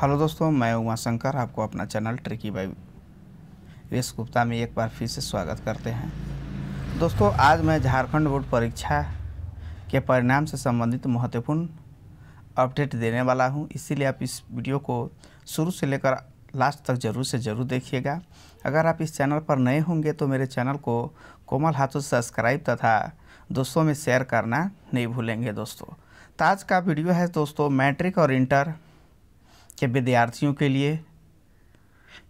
hello दोस्तों मैं उमा शंकर आपको अपना चैनल ट्रिकी बाई रेश गुप्ता में एक बार फिर से स्वागत करते हैं दोस्तों आज मैं झारखंड बोर्ड परीक्षा के परिणाम से संबंधित महत्वपूर्ण अपडेट देने वाला हूं इसीलिए आप इस वीडियो को शुरू से लेकर लास्ट तक ज़रूर से ज़रूर देखिएगा अगर आप इस चैनल पर नए होंगे तो मेरे चैनल को कोमल हाथों सब्सक्राइब तथा दोस्तों में शेयर करना नहीं भूलेंगे दोस्तों तो आज का वीडियो है दोस्तों मैट्रिक और इंटर के विद्यार्थियों के लिए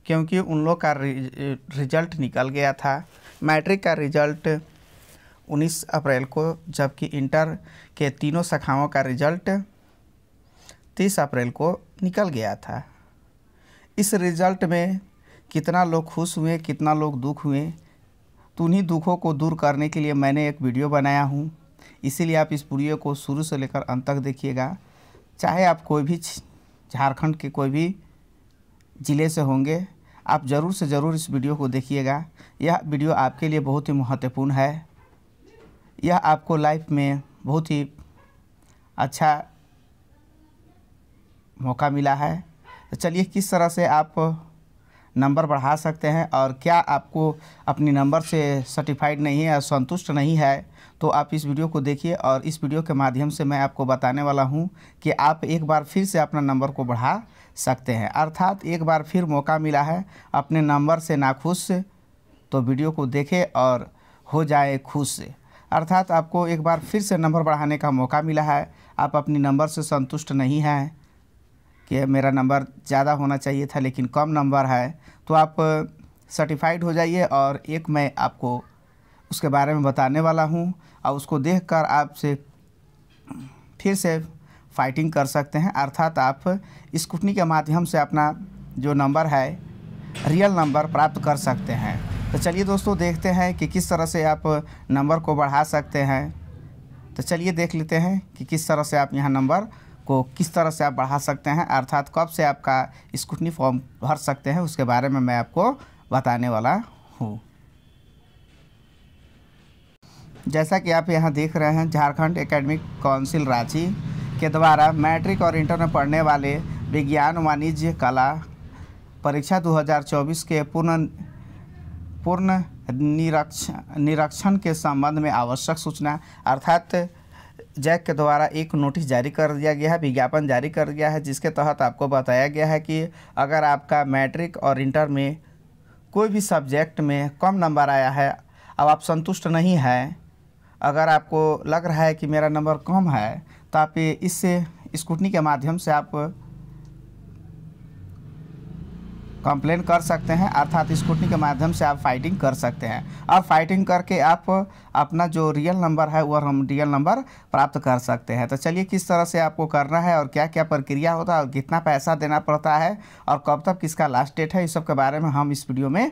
क्योंकि उन लोग का रिजल्ट निकल गया था मैट्रिक का रिजल्ट 19 अप्रैल को जबकि इंटर के तीनों शाखाओं का रिजल्ट 30 अप्रैल को निकल गया था इस रिजल्ट में कितना लोग खुश हुए कितना लोग दुख हुए तो उन्हीं दुखों को दूर करने के लिए मैंने एक वीडियो बनाया हूँ इसीलिए आप इस वीडियो को शुरू से लेकर अंत तक देखिएगा चाहे आप कोई भी झारखंड के कोई भी ज़िले से होंगे आप ज़रूर से ज़रूर इस वीडियो को देखिएगा यह वीडियो आपके लिए बहुत ही महत्वपूर्ण है यह आपको लाइफ में बहुत ही अच्छा मौका मिला है तो चलिए किस तरह से आप नंबर बढ़ा सकते हैं और क्या आपको अपने नंबर से सर्टिफाइड नहीं है संतुष्ट नहीं है तो आप इस वीडियो को देखिए और इस वीडियो के माध्यम से मैं आपको बताने वाला हूं कि आप एक बार फिर से अपना नंबर को बढ़ा सकते हैं अर्थात एक बार फिर मौका मिला है अपने नंबर से नाखुश तो वीडियो को देखें और हो जाए खुश अर्थात आपको एक बार फिर से नंबर बढ़ाने का मौका मिला है आप अपने नंबर से संतुष्ट नहीं हैं कि मेरा नंबर ज़्यादा होना चाहिए था लेकिन कम नंबर है तो आप सर्टिफाइड हो जाइए और एक मैं आपको उसके बारे में बताने वाला हूँ और उसको देख कर आपसे फिर से फाइटिंग कर सकते हैं अर्थात आप स्कूटनी के माध्यम से अपना जो नंबर है रियल नंबर प्राप्त कर सकते हैं तो चलिए दोस्तों देखते हैं कि किस तरह से आप नंबर को बढ़ा सकते हैं तो चलिए देख लेते हैं कि किस तरह से आप यहाँ नंबर को किस तरह से आप बढ़ा सकते हैं अर्थात कब से आपका स्कूटनी फॉर्म भर सकते हैं उसके बारे में मैं आपको बताने वाला हूँ जैसा कि आप यहाँ देख रहे हैं झारखंड एकेडमिक काउंसिल रांची के द्वारा मैट्रिक और इंटर में पढ़ने वाले विज्ञान वाणिज्य कला परीक्षा 2024 के पूर्ण पूर्ण निरक्ष निरीक्षण के संबंध में आवश्यक सूचना अर्थात जैक के द्वारा एक नोटिस जारी कर दिया गया है विज्ञापन जारी कर दिया है जिसके तहत आपको बताया गया है कि अगर आपका मैट्रिक और इंटर में कोई भी सब्जेक्ट में कम नंबर आया है अब आप संतुष्ट नहीं हैं अगर आपको लग रहा है कि मेरा नंबर कम है तो आप इससे स्कूटनी के माध्यम से आप कंप्लेन कर सकते हैं अर्थात स्कूटनी के माध्यम से आप फाइटिंग कर सकते हैं और फाइटिंग करके आप अपना जो रियल नंबर है वह हम रियल नंबर प्राप्त कर सकते हैं तो चलिए किस तरह से आपको करना है और क्या क्या प्रक्रिया होता है और कितना पैसा देना पड़ता है और कब तक किसका लास्ट डेट है इस सब के बारे में हम इस वीडियो में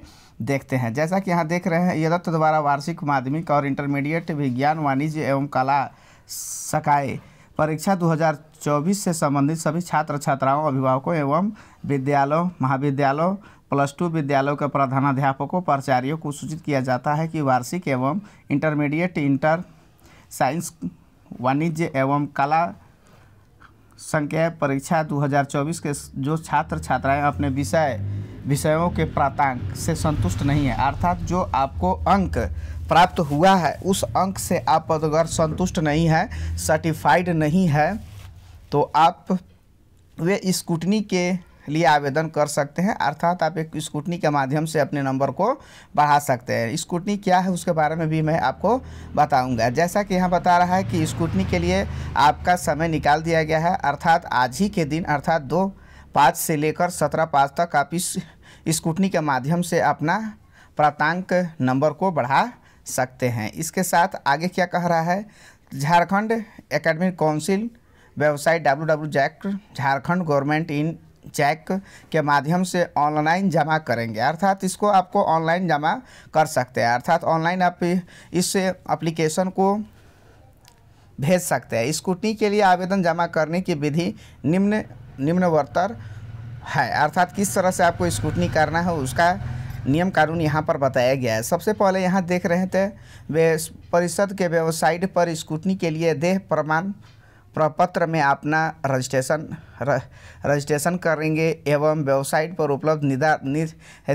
देखते हैं जैसा कि यहाँ देख रहे हैं यदत्त द्वारा वार्षिक माध्यमिक और इंटरमीडिएट विज्ञान वाणिज्य एवं कला सकाए परीक्षा 2024 से संबंधित सभी छात्र छात्राओं अभिभावकों एवं विद्यालयों महाविद्यालयों प्लस टू विद्यालयों के प्रधानाध्यापकों प्राचार्यों को सूचित किया जाता है कि वार्षिक एवं इंटरमीडिएट इंटर साइंस वाणिज्य एवं कला संख्या परीक्षा 2024 के जो छात्र छात्राएं अपने विषय विषयों के प्रातांक से संतुष्ट नहीं है अर्थात जो आपको अंक प्राप्त हुआ है उस अंक से आप अगर संतुष्ट नहीं है सर्टिफाइड नहीं है तो आप वे स्कूटनी के लिए आवेदन कर सकते हैं अर्थात आप एक स्कूटनी के माध्यम से अपने नंबर को बढ़ा सकते हैं स्कूटनी क्या है उसके बारे में भी मैं आपको बताऊंगा जैसा कि यहाँ बता रहा है कि स्कूटनी के लिए आपका समय निकाल दिया गया है अर्थात आज ही के दिन अर्थात दो पाँच से लेकर सत्रह पाँच तक आप इस स्कूटनी के माध्यम से अपना प्रातांक नंबर को बढ़ा सकते हैं इसके साथ आगे क्या कह रहा है Jharkhand academic council website W W JAC Jharkhand government in चैक के माध्यम से ऑनलाइन जमा करेंगे अर्थात इसको आपको ऑनलाइन जमा कर सकते हैं अर्थात ऑनलाइन आप इस एप्लीकेशन को भेज सकते हैं स्कूटनी के लिए आवेदन जमा करने की विधि निम्न निम्नवर्तर है अर्थात किस तरह से आपको स्क्रूटनी करना है उसका नियम कानून यहाँ पर बताया गया है सबसे पहले यहाँ देख रहे थे वे परिषद के वेबसाइट पर स्क्रूटनी के लिए देह प्रमाण प्रपत्र में अपना रजिस्ट्रेशन रजिस्ट्रेशन करेंगे एवं वेबसाइट पर उपलब्ध निदा नि,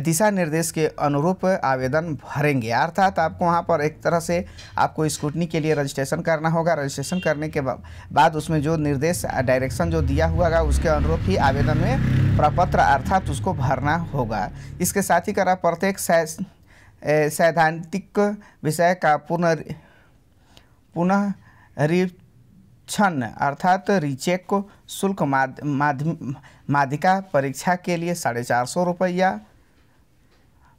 दिशा निर्देश के अनुरूप आवेदन भरेंगे अर्थात आपको वहाँ पर एक तरह से आपको स्कूटनी के लिए रजिस्ट्रेशन करना होगा रजिस्ट्रेशन करने के बा, बाद उसमें जो निर्देश डायरेक्शन जो दिया हुआ होगा उसके अनुरूप ही आवेदन में प्रपत्र अर्थात उसको भरना होगा इसके साथ ही करा प्रत्येक सैद्धांतिक विषय का पुनः पुनः क्षण अर्थात रिचेक को शुल्क माध, माध, माध्यिका परीक्षा के लिए साढ़े चार सौ रुपया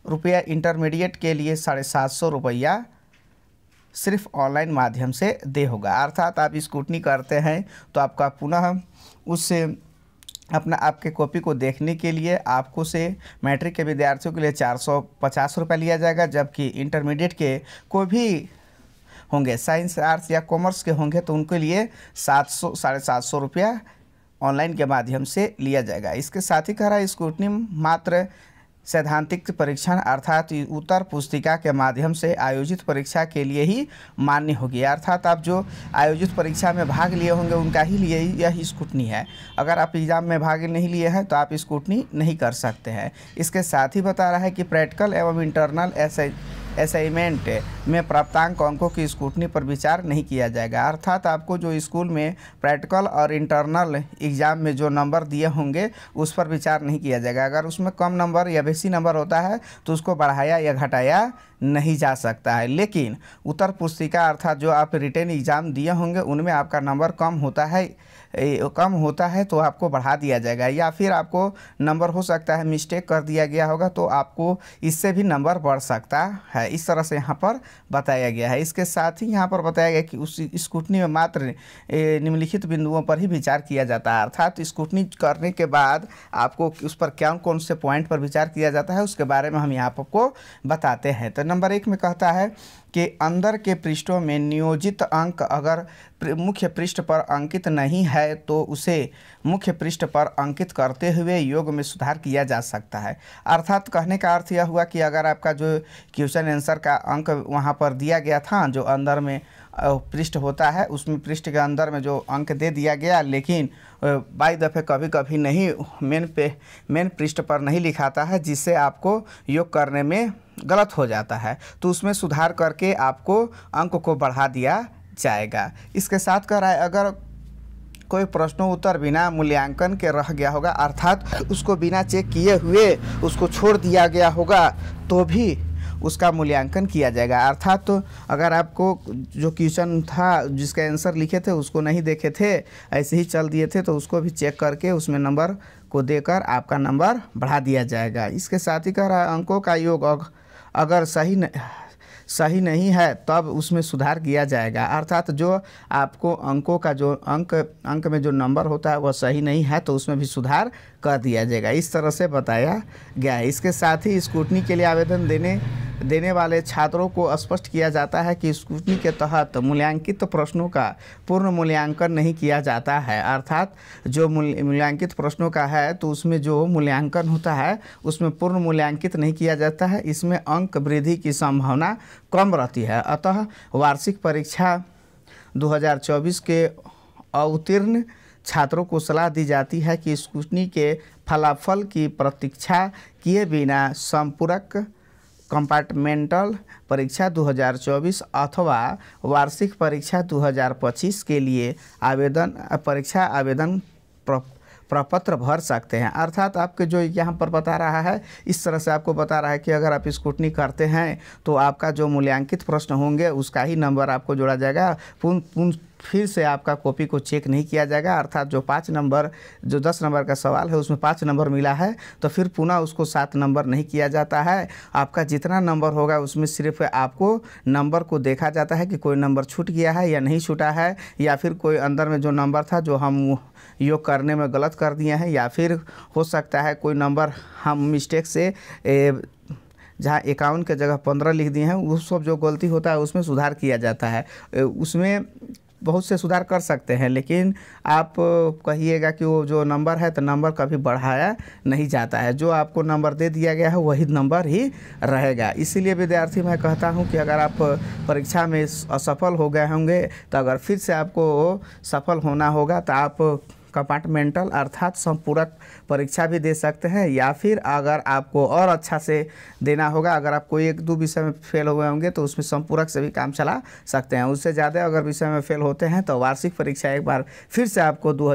रुपया इंटरमीडिएट के लिए साढ़े सात सौ रुपया सिर्फ ऑनलाइन माध्यम से दे होगा अर्थात आप स्कूटनी करते हैं तो आपका पुनः उससे अपना आपके कॉपी को देखने के लिए आपको से मैट्रिक के विद्यार्थियों के लिए चार सौ पचास रुपये लिया जाएगा जबकि इंटरमीडिएट के कोई भी होंगे साइंस आर्ट्स या कॉमर्स के होंगे तो उनके लिए सात सौ साढ़े सात सौ रुपया ऑनलाइन के माध्यम से लिया जाएगा इसके साथ ही कह रहा है स्क्रूटनी मात्र सैद्धांतिक परीक्षण अर्थात उत्तर पुस्तिका के माध्यम से आयोजित परीक्षा के लिए ही मान्य होगी अर्थात आप जो आयोजित परीक्षा में भाग लिए होंगे उनका ही लिए यह स्कूटनी है अगर आप एग्ज़ाम में भाग नहीं लिए हैं तो आप स्कूटनी नहीं कर सकते हैं इसके साथ ही बता रहा है कि प्रैक्टिकल एवं इंटरनल ऐसे असाइनमेंट में प्राप्तांक अंकों की स्कूटनी पर विचार नहीं किया जाएगा अर्थात आपको जो स्कूल में प्रैक्टिकल और इंटरनल एग्ज़ाम में जो नंबर दिए होंगे उस पर विचार नहीं किया जाएगा अगर उसमें कम नंबर या बेसी नंबर होता है तो उसको बढ़ाया या घटाया नहीं जा सकता है लेकिन उत्तर पुस्तिका अर्थात जो आप रिटर्न एग्ज़ाम दिए होंगे उनमें आपका नंबर कम होता है कम होता है तो आपको बढ़ा दिया जाएगा या फिर आपको नंबर हो सकता है मिस्टेक कर दिया गया होगा तो आपको इससे भी नंबर बढ़ सकता है इस तरह से यहाँ पर बताया गया है इसके साथ ही यहाँ पर बताया गया कि उस स्कूटनी में मात्र निम्नलिखित बिंदुओं पर ही विचार किया जाता है अर्थात तो स्कूटनी करने के बाद आपको उस पर क्या कौन से पॉइंट पर विचार किया जाता है उसके बारे में हम यहाँ आपको बताते हैं तो नंबर एक में कहता है के अंदर के पृष्ठों में नियोजित अंक अगर मुख्य पृष्ठ पर अंकित नहीं है तो उसे मुख्य पृष्ठ पर अंकित करते हुए योग में सुधार किया जा सकता है अर्थात कहने का अर्थ यह हुआ कि अगर आपका जो क्वेश्चन आंसर का अंक वहाँ पर दिया गया था जो अंदर में पृष्ठ होता है उसमें पृष्ठ के अंदर में जो अंक दे दिया गया लेकिन बाई दफ़े कभी कभी नहीं मेन पे मेन पृष्ठ पर नहीं लिखाता है जिससे आपको योग करने में गलत हो जाता है तो उसमें सुधार करके आपको अंक को बढ़ा दिया जाएगा इसके साथ कर अगर कोई प्रश्नोत्तर बिना मूल्यांकन के रह गया होगा अर्थात उसको बिना चेक किए हुए उसको छोड़ दिया गया होगा तो भी उसका मूल्यांकन किया जाएगा अर्थात तो अगर आपको जो क्वेश्चन था जिसका आंसर लिखे थे उसको नहीं देखे थे ऐसे ही चल दिए थे तो उसको भी चेक करके उसमें नंबर को देकर आपका नंबर बढ़ा दिया जाएगा इसके साथ ही कह रहा है अंकों का योग अगर सही न, सही नहीं है तब उसमें सुधार किया जाएगा अर्थात जो आपको अंकों का जो अंक अंक में जो नंबर होता है वह सही नहीं है तो उसमें भी सुधार कर दिया जाएगा इस तरह से बताया गया है इसके साथ ही स्कूटनी के लिए आवेदन देने देने वाले छात्रों को स्पष्ट किया जाता है कि स्कूटनी के तहत मूल्यांकित प्रश्नों का पूर्ण मूल्यांकन नहीं किया जाता है अर्थात जो मूल्यांकित प्रश्नों का है तो उसमें जो मूल्यांकन होता है उसमें पूर्ण मूल्यांकित नहीं किया जाता है इसमें अंक वृद्धि की संभावना कम रहती है अतः वार्षिक परीक्षा 2024 के अवतीर्ण छात्रों को सलाह दी जाती है कि स्कूटनी के फलाफल की प्रतीक्षा किए बिना संपूरक कंपार्टमेंटल परीक्षा 2024 अथवा वार्षिक परीक्षा 2025 के लिए आवेदन परीक्षा आवेदन प्रपत्र भर सकते हैं अर्थात आपके जो यहाँ पर बता रहा है इस तरह से आपको बता रहा है कि अगर आप स्कूटनी करते हैं तो आपका जो मूल्यांकित प्रश्न होंगे उसका ही नंबर आपको जोड़ा जाएगा पूर्ण फिर से आपका कॉपी को चेक नहीं किया जाएगा अर्थात जो पाँच नंबर जो दस नंबर का सवाल है उसमें पाँच नंबर मिला है तो फिर पुनः उसको सात नंबर नहीं किया जाता है आपका जितना नंबर होगा उसमें सिर्फ आपको नंबर को देखा जाता है कि कोई नंबर छूट गया है या नहीं छूटा है या फिर कोई अंदर में जो नंबर था जो हम योग करने में गलत कर दिए हैं या फिर हो सकता है कोई नंबर हम मिस्टेक से ए, जहाँ इक्यावन के जगह पंद्रह लिख दिए हैं वो सब जो गलती होता है उसमें सुधार किया जाता है उसमें बहुत से सुधार कर सकते हैं लेकिन आप कहिएगा कि वो जो नंबर है तो नंबर कभी बढ़ाया नहीं जाता है जो आपको नंबर दे दिया गया है वही नंबर ही रहेगा इसीलिए विद्यार्थी मैं कहता हूँ कि अगर आप परीक्षा में असफल हो गए होंगे तो अगर फिर से आपको सफल होना होगा तो आप कंपार्टमेंटल अर्थात संपूरक परीक्षा भी दे सकते हैं या फिर अगर आपको और अच्छा से देना होगा अगर आप कोई एक दो विषय में फेल हुए होंगे तो उसमें संपूरक से भी काम चला सकते हैं उससे ज़्यादा अगर विषय में फेल होते हैं तो वार्षिक परीक्षा एक बार फिर से आपको दो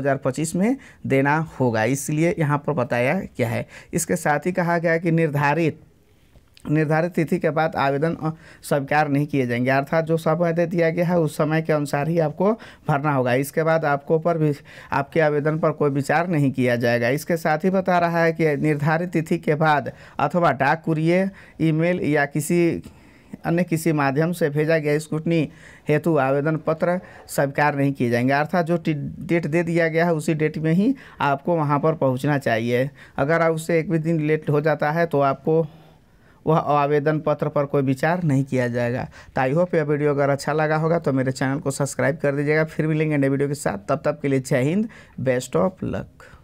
में देना होगा इसलिए यहाँ पर बताया गया है इसके साथ ही कहा गया कि निर्धारित निर्धारित तिथि के बाद आवेदन स्वीकार नहीं किए जाएंगे अर्थात जो समय दिया गया है उस समय के अनुसार ही आपको भरना होगा इसके बाद आपको पर भी आपके आवेदन पर कोई विचार नहीं किया जाएगा इसके साथ ही बता रहा है कि निर्धारित तिथि के बाद अथवा डाक कुरिए ईमेल या किसी अन्य किसी माध्यम से भेजा गया स्कूटनी हेतु आवेदन पत्र स्वीकार नहीं किए जाएंगे अर्थात जो डेट दे दिया गया है उसी डेट में ही आपको वहाँ पर पहुँचना चाहिए अगर उससे एक भी दिन लेट हो जाता है तो आपको वह आवेदन पत्र पर कोई विचार नहीं किया जाएगा तो आई होप यह वीडियो अगर अच्छा लगा होगा तो मेरे चैनल को सब्सक्राइब कर दीजिएगा फिर मिलेंगे नए वीडियो के साथ तब तक के लिए जय हिंद बेस्ट ऑफ लक